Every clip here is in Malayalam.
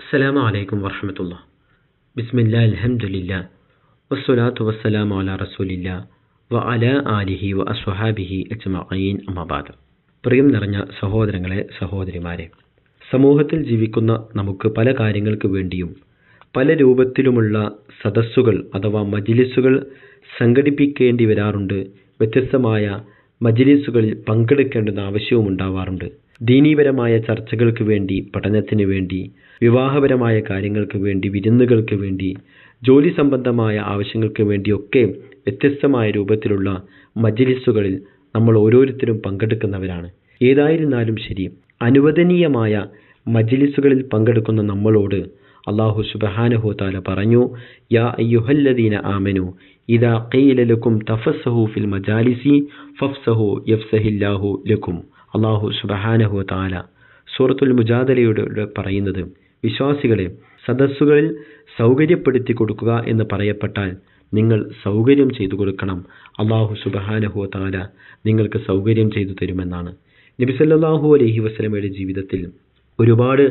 അസ്സലാമു അലൈക്കും വർഹമത്തുള്ള ബിസ്മില്ല അലഹമുല്ല വസ്സലാത്തു വസ്സലാം അല റസൂലില്ല വ അല ആലിഹി വ അസ്വഹാബിഹി അജ്മഈൻ അമബാദ് പ്രിയം നിറഞ്ഞ സഹോദരങ്ങളെ സഹോദരിമാരെ സമൂഹത്തിൽ ജീവിക്കുന്ന നമുക്ക് പല കാര്യങ്ങൾക്ക് വേണ്ടിയും പല രൂപത്തിലുമുള്ള സദസ്സുകൾ അഥവാ മജിലിസുകൾ സംഘടിപ്പിക്കേണ്ടി വരാറുണ്ട് വ്യത്യസ്തമായ മജിലിസുകളിൽ പങ്കെടുക്കേണ്ടുന്ന ആവശ്യവും ഉണ്ടാവാറുണ്ട് ദീനീപരമായ ചർച്ചകൾക്ക് വേണ്ടി പഠനത്തിന് വേണ്ടി വിവാഹപരമായ കാര്യങ്ങൾക്ക് വേണ്ടി വിരുന്നുകൾക്ക് വേണ്ടി ജോലി സംബന്ധമായ ആവശ്യങ്ങൾക്ക് വേണ്ടിയൊക്കെ വ്യത്യസ്തമായ രൂപത്തിലുള്ള മജ്ലിസുകളിൽ നമ്മൾ ഓരോരുത്തരും പങ്കെടുക്കുന്നവരാണ് ഏതായിരുന്നാലും ശരി അനുവദനീയമായ മജ്ലിസുകളിൽ പങ്കെടുക്കുന്ന നമ്മളോട് അള്ളാഹു സുബഹാനഹുതാല പറഞ്ഞു യാ അയ്യുഹല്ലദീന ആമനു ഇതാ ഖീല തഫസ്സഹു ഫിൽ മജാലിസി ഫഫ്സഹു യഫ്സഹില്ലാഹു ലക്കും അള്ളാഹു സുബഹാനഹു താല സൂറത്തുൽ മുജാദലയോട് പറയുന്നത് വിശ്വാസികളെ സദസ്സുകളിൽ സൗകര്യപ്പെടുത്തി കൊടുക്കുക എന്ന് പറയപ്പെട്ടാൽ നിങ്ങൾ സൗകര്യം ചെയ്തു കൊടുക്കണം അള്ളാഹു സുബഹാനഹു താല നിങ്ങൾക്ക് സൗകര്യം ചെയ്തു തരുമെന്നാണ് നബിസല്ലാഹു അലഹി വസ്ലമയുടെ ജീവിതത്തിൽ ഒരുപാട്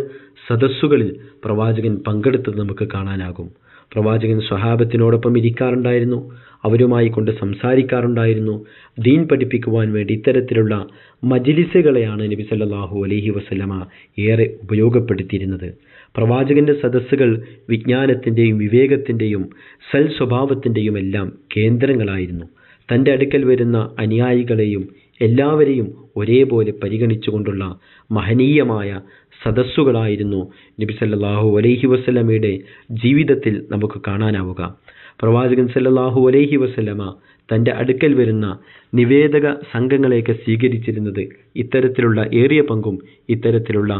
സദസ്സുകളിൽ പ്രവാചകൻ പങ്കെടുത്തത് നമുക്ക് കാണാനാകും പ്രവാചകൻ സ്വഹാബത്തിനോടൊപ്പം ഇരിക്കാറുണ്ടായിരുന്നു അവരുമായി കൊണ്ട് സംസാരിക്കാറുണ്ടായിരുന്നു ദീൻ പഠിപ്പിക്കുവാൻ വേണ്ടി ഇത്തരത്തിലുള്ള മജിലിസുകളെയാണ് നബി സല്ലാഹു അലഹി വസ്ലമ ഏറെ ഉപയോഗപ്പെടുത്തിയിരുന്നത് പ്രവാചകന്റെ സദസ്സുകൾ വിജ്ഞാനത്തിൻ്റെയും വിവേകത്തിൻ്റെയും സൽ സ്വഭാവത്തിൻ്റെയും എല്ലാം കേന്ദ്രങ്ങളായിരുന്നു തൻ്റെ അടുക്കൽ വരുന്ന അനുയായികളെയും എല്ലാവരെയും ഒരേപോലെ പരിഗണിച്ചുകൊണ്ടുള്ള മഹനീയമായ സദസ്സുകളായിരുന്നു നബി സല്ലാഹു അലൈഹി വസ്ലമയുടെ ജീവിതത്തിൽ നമുക്ക് കാണാനാവുക പ്രവാചകൻ സല്ലാഹു അലൈഹി വസ്ലമ തൻ്റെ അടുക്കൽ വരുന്ന നിവേദക സംഘങ്ങളെയൊക്കെ സ്വീകരിച്ചിരുന്നത് ഇത്തരത്തിലുള്ള ഏറിയ പങ്കും ഇത്തരത്തിലുള്ള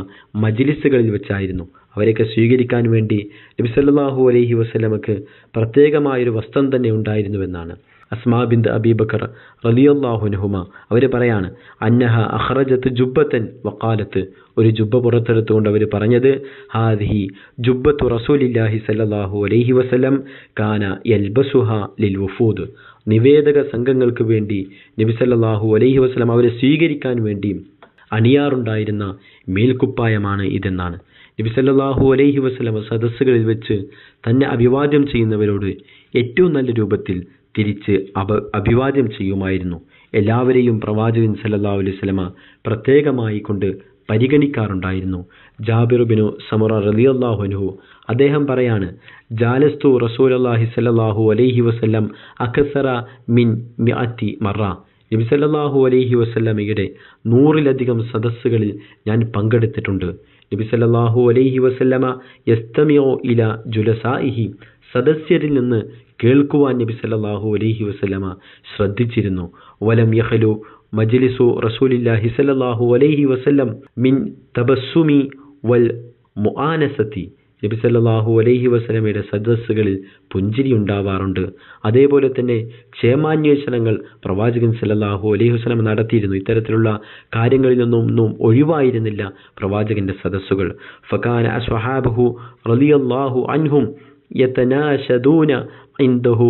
മജിലിസുകളിൽ വെച്ചായിരുന്നു അവരെയൊക്കെ സ്വീകരിക്കാൻ വേണ്ടി നബി സല്ലാഹു അലൈഹി വസ്ലമക്ക് പ്രത്യേകമായൊരു വസ്ത്രം തന്നെ ഉണ്ടായിരുന്നുവെന്നാണ് അസ്മാബിന്ദ് അബീബക്കർ ബക്കർ റലിയല്ലാഹുനുഹുമ അവർ പറയാണ് അന്നഹ അഹ്റജത്ത് ജുബത്തൻ വക്കാലത്ത് ഒരു ജുബ്ബ പുറത്തെടുത്തുകൊണ്ട് അവർ പറഞ്ഞത് ഹാദിഹി ജുബ്ബത്തു റസൂലില്ലാഹി സല്ലാഹു അലൈഹി വസ്ലം കാന എൽബസുഹ ലിൽ വഫൂദ് നിവേദക സംഘങ്ങൾക്ക് വേണ്ടി നബി സല്ലാഹു അലൈഹി വസ്ലം അവരെ സ്വീകരിക്കാൻ വേണ്ടി അണിയാറുണ്ടായിരുന്ന മേൽക്കുപ്പായമാണ് ഇതെന്നാണ് നബി സല്ലാഹു അലൈഹി വസ്ലം സദസ്സുകളിൽ വെച്ച് തന്നെ അഭിവാദ്യം ചെയ്യുന്നവരോട് ഏറ്റവും നല്ല രൂപത്തിൽ തിരിച്ച് അപ അഭിവാദ്യം ചെയ്യുമായിരുന്നു എല്ലാവരെയും പ്രവാചകൻ സല്ലാ അലൈഹി സ്വലമ പ്രത്യേകമായി കൊണ്ട് പരിഗണിക്കാറുണ്ടായിരുന്നു ജാബിറുബിനു സമുറ റലിയല്ലാഹുനുഹു അദ്ദേഹം പറയാണ് ജാലസ്തു റസൂൽ അള്ളാഹി സല്ലാഹു അലൈഹി വസല്ലം അഖസറ മിൻ മിഅത്തി മറ സല്ലല്ലാഹു അലൈഹി വസ്ലമയുടെ നൂറിലധികം സദസ്സുകളിൽ ഞാൻ പങ്കെടുത്തിട്ടുണ്ട് നബി സല്ലാഹു അലൈഹി വസല്ലമ യസ്തമിയോ ഇല ജുലസായിഹി സദസ്യരിൽ നിന്ന് കേൾക്കുവാൻ നബി സല്ലാഹു അലൈഹി വസല്ലമ ശ്രദ്ധിച്ചിരുന്നു വലം യഹലു മജ്ലിസു റസൂലില്ലാഹി സല്ലാഹു അലൈഹി വസല്ലം മിൻ തബസ്സുമി വൽ മുആനസത്തി സല്ലല്ലാഹു അലൈഹി വസലമയുടെ സദസ്സുകളിൽ പുഞ്ചിരി ഉണ്ടാവാറുണ്ട് അതേപോലെ തന്നെ ക്ഷേമാന്വേഷണങ്ങൾ പ്രവാചകൻ സല്ലാഹു അലൈഹി വസ്ലം നടത്തിയിരുന്നു ഇത്തരത്തിലുള്ള കാര്യങ്ങളിൽ നിന്നൊന്നും ഒഴിവായിരുന്നില്ല പ്രവാചകന്റെ സദസ്സുകൾ ഫകാന അസ്വഹാബഹു റലിയല്ലാഹു അൻഹും യതനാശദൂന ഇൻദഹു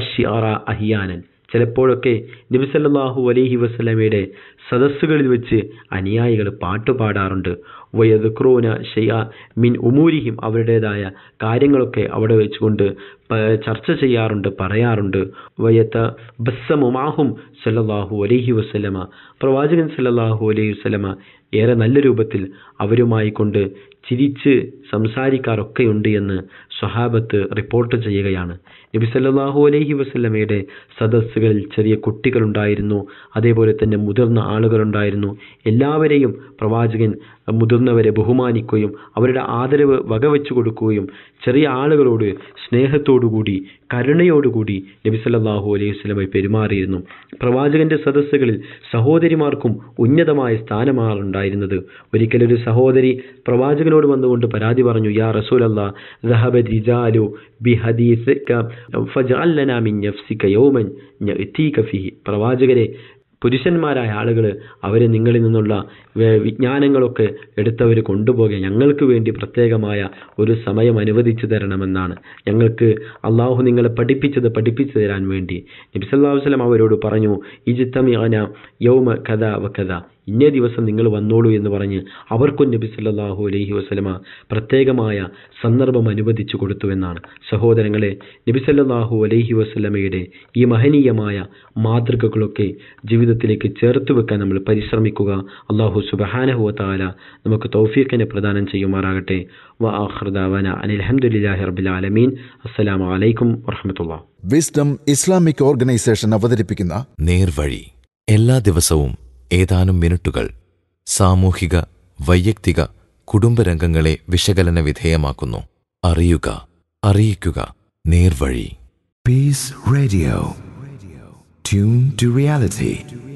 അഷിയറ അഹിയാനൻ ചിലപ്പോഴൊക്കെ നബിസല്ലാഹു സല്ലാഹു അലൈഹി വസ്ലമയുടെ സദസ്സുകളിൽ വെച്ച് അനുയായികൾ പാട്ടുപാടാറുണ്ട് ക്രൂന ഷെയ മിൻ ഉമൂരിഹിം അവരുടേതായ കാര്യങ്ങളൊക്കെ അവിടെ വെച്ചുകൊണ്ട് ചർച്ച ചെയ്യാറുണ്ട് പറയാറുണ്ട് വയത്ത് ബസ്സമുമാഹും സല്ലാഹു അലൈഹി വസ്ലമ പ്രവാചകൻ സല്ലാഹു അലൈഹി വസ്ലമ ഏറെ നല്ല രൂപത്തിൽ അവരുമായി കൊണ്ട് ചിരിച്ച് സംസാരിക്കാറൊക്കെയുണ്ട് എന്ന് സഹാബത്ത് റിപ്പോർട്ട് ചെയ്യുകയാണ് നബി സല്ലാഹു അലൈഹി വസ്ലമയുടെ സദസ്സുകളിൽ ചെറിയ കുട്ടികളുണ്ടായിരുന്നു അതേപോലെ തന്നെ മുതിർന്ന ആളുകളുണ്ടായിരുന്നു എല്ലാവരെയും പ്രവാചകൻ മുതിർന്നവരെ ബഹുമാനിക്കുകയും അവരുടെ ആദരവ് വകവെച്ചു കൊടുക്കുകയും ചെറിയ ആളുകളോട് സ്നേഹത്തോടുകൂടി കരുണയോടുകൂടി നബി സല്ലാഹു അലൈഹി വസ്ലമായി പെരുമാറിയിരുന്നു പ്രവാചകന്റെ സദസ്സുകളിൽ സഹോദരിമാർക്കും ഉന്നതമായ സ്ഥാനമാണ് ഉണ്ടായിരുന്നത് ഒരിക്കലൊരു സഹോദരി പ്രവാചകനോട് വന്നുകൊണ്ട് പരാതി പറഞ്ഞു യാ റസൂലല്ലാ ദഹബദ് الرجال ബിഹദീസക്ക ഫജഅല്ലന മിൻ നഫ്സിക യൗമൻ യഅതീക ഫിഹി പ്രവാചകരെ പുരുഷന്മാരായ ആളുകൾ അവരെ നിങ്ങളിൽ നിന്നുള്ള വിജ്ഞാനങ്ങളൊക്കെ എടുത്തവർ കൊണ്ടുപോകുക ഞങ്ങൾക്ക് വേണ്ടി പ്രത്യേകമായ ഒരു സമയം അനുവദിച്ചു തരണമെന്നാണ് ഞങ്ങൾക്ക് അള്ളാഹു നിങ്ങളെ പഠിപ്പിച്ചത് പഠിപ്പിച്ചു തരാൻ വേണ്ടി നബിസല്ലാ വസ്ലം അവരോട് പറഞ്ഞു ഇജിത്തമിയാന യൗമ കഥ വ കഥ ഇന്നേ ദിവസം നിങ്ങൾ വന്നോളൂ എന്ന് പറഞ്ഞ് അവർക്കും നബി സല്ലാഹു അലൈഹി വസ്ലമ പ്രത്യേകമായ സന്ദർഭം അനുവദിച്ചു കൊടുത്തുവെന്നാണ് സഹോദരങ്ങളെ നബി സല്ലാഹു അലൈഹി വസ്ലമയുടെ ഈ മഹനീയമായ മാതൃകകളൊക്കെ ജീവിതത്തിലേക്ക് ചേർത്ത് വെക്കാൻ നമ്മൾ പരിശ്രമിക്കുക അള്ളാഹു സുബഹാനഹുവല നമുക്ക് തൗഫീഖിനെ പ്രദാനം ചെയ്യുമാറാകട്ടെ വ അസ്സലാമു അലൈക്കും വിസ്ഡം ഇസ്ലാമിക് ഓർഗനൈസേഷൻ അവതരിപ്പിക്കുന്ന നേർവഴി എല്ലാ ദിവസവും ഏതാനും മിനിറ്റുകൾ സാമൂഹിക വൈയക്തിക കുടുംബരംഗങ്ങളെ വിശകലന വിധേയമാക്കുന്നു അറിയുക അറിയിക്കുക നേർവഴി peace radio tune to reality